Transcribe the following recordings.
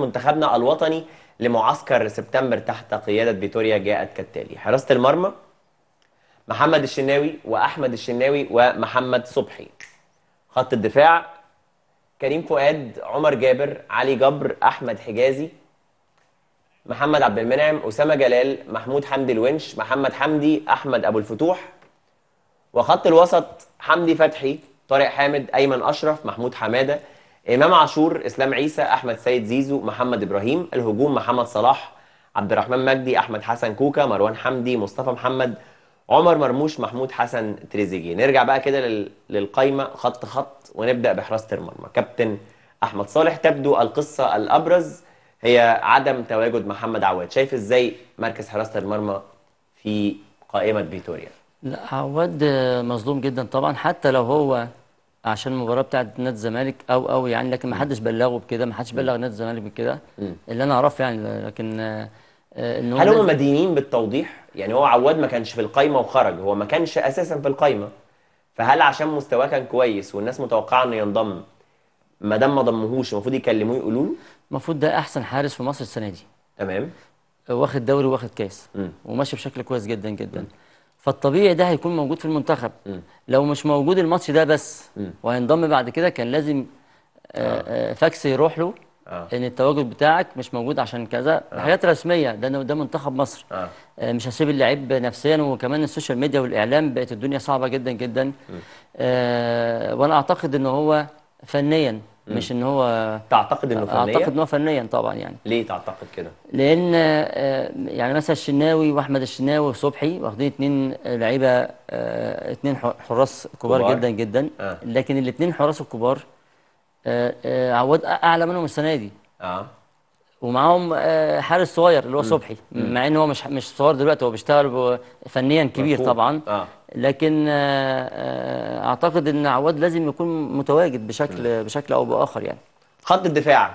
منتخبنا الوطني لمعسكر سبتمبر تحت قيادة فيتوريا جاءت كالتالي حراسة المرمى محمد الشناوي وأحمد الشناوي ومحمد صبحي خط الدفاع كريم فؤاد عمر جابر علي جبر أحمد حجازي محمد عبد المنعم أسامة جلال محمود حمدي الونش محمد حمدي أحمد أبو الفتوح وخط الوسط حمدي فتحي طارق حامد أيمن أشرف محمود حمادة امام عاشور اسلام عيسى احمد سيد زيزو محمد ابراهيم الهجوم محمد صلاح عبد الرحمن مجدي احمد حسن كوكا مروان حمدي مصطفى محمد عمر مرموش محمود حسن تريزيجيه نرجع بقى كده للقايمه خط خط ونبدا بحراسه المرمى كابتن احمد صالح تبدو القصه الابرز هي عدم تواجد محمد عواد شايف ازاي مركز حراسه المرمى في قائمه فيتوريا لا عواد مظلوم جدا طبعا حتى لو هو عشان المباراه بتاعه نادي الزمالك او او يعني لكن ما حدش بلغه بكده ما حدش بلغ نادي الزمالك بكده اللي انا اعرفه يعني لكن آه، ان هو هل هم مدينين بالتوضيح؟ يعني هو عواد ما كانش في القايمه وخرج هو ما كانش اساسا في القايمه فهل عشان مستواه كان كويس والناس متوقعه انه ينضم ما دام ما ضمهوش المفروض يكلموه يقولوا له؟ المفروض ده احسن حارس في مصر السنه دي تمام واخد دوري واخد كاس وماشي بشكل كويس جدا جدا فالطبيعي ده هيكون موجود في المنتخب م. لو مش موجود الماتش ده بس م. وهينضم بعد كده كان لازم آه،, آه. آه فاكس يروح له آه. ان التواجد بتاعك مش موجود عشان كذا آه. حاجات رسميه ده ده منتخب مصر آه. آه مش هسيب اللعيب نفسيا وكمان السوشيال ميديا والاعلام بقت الدنيا صعبه جدا جدا آه وانا اعتقد ان هو فنيا مش ان هو تعتقد انه فنيا اعتقد ان هو فنيا طبعا يعني ليه تعتقد كده لان آه، يعني مثلا الشناوي واحمد الشناوي وصبحي واخدين اثنين لعيبه اثنين آه، حراس كبار, كبار. جدا جدا آه. لكن الاثنين حراس الكبار آه، عواد اعلى منهم السنه دي اه ومعاهم آه، حارس صغير اللي هو صبحي مع ان هو مش مش صغير دلوقتي هو بيشتغل فنيا كبير طبعا آه. لكن آه، آه، اعتقد ان عواد لازم يكون متواجد بشكل بشكل او باخر يعني خط الدفاع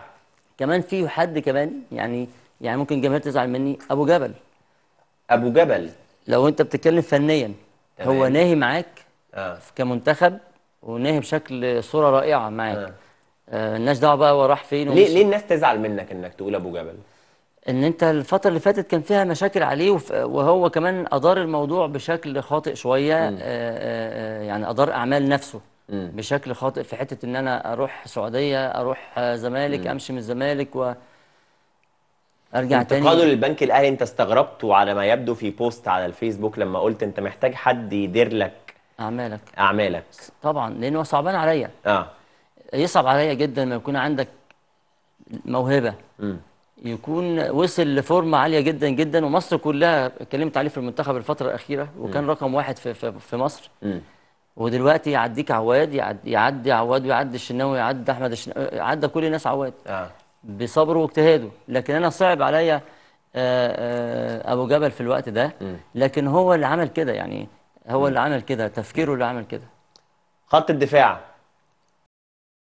كمان في حد كمان يعني يعني ممكن الجماهير تزعل مني ابو جبل ابو جبل لو انت بتتكلم فنيا هو ناهي معاك آه. كمنتخب وناهي بشكل صوره رائعه معاك آه. آه، الناس دعوه بقى هو راح فين ليه ليه الناس تزعل منك انك تقول ابو جبل ان انت الفتره اللي فاتت كان فيها مشاكل عليه وهو كمان ادار الموضوع بشكل خاطئ شويه آآ آآ آه، آه، يعني ادار اعمال نفسه مم. بشكل خاطئ في حته ان انا اروح سعوديه اروح زمالك مم. امشي من الزمالك و ارجع تاني انتقاده للبنك الاهلي انت استغربت على ما يبدو في بوست على الفيسبوك لما قلت انت محتاج حد يدير لك اعمالك اعمالك طبعا لانه صعبان عليا اه يصعب عليا جدا لما يكون عندك موهبه يكون وصل لفورمه عاليه جدا جدا ومصر كلها اتكلمت عليه في المنتخب الفتره الاخيره وكان رقم واحد في في, في مصر ودلوقتي يعديك عواد يعدي, يعدي عواد ويعدي الشناوي يعدي احمد الشناوي عدى كل الناس عواد آه. بصبره واجتهاده لكن انا صعب عليا آه، آه، ابو جبل في الوقت ده لكن هو اللي عمل كده يعني هو اللي عمل كده تفكيره اللي عمل كده خط الدفاع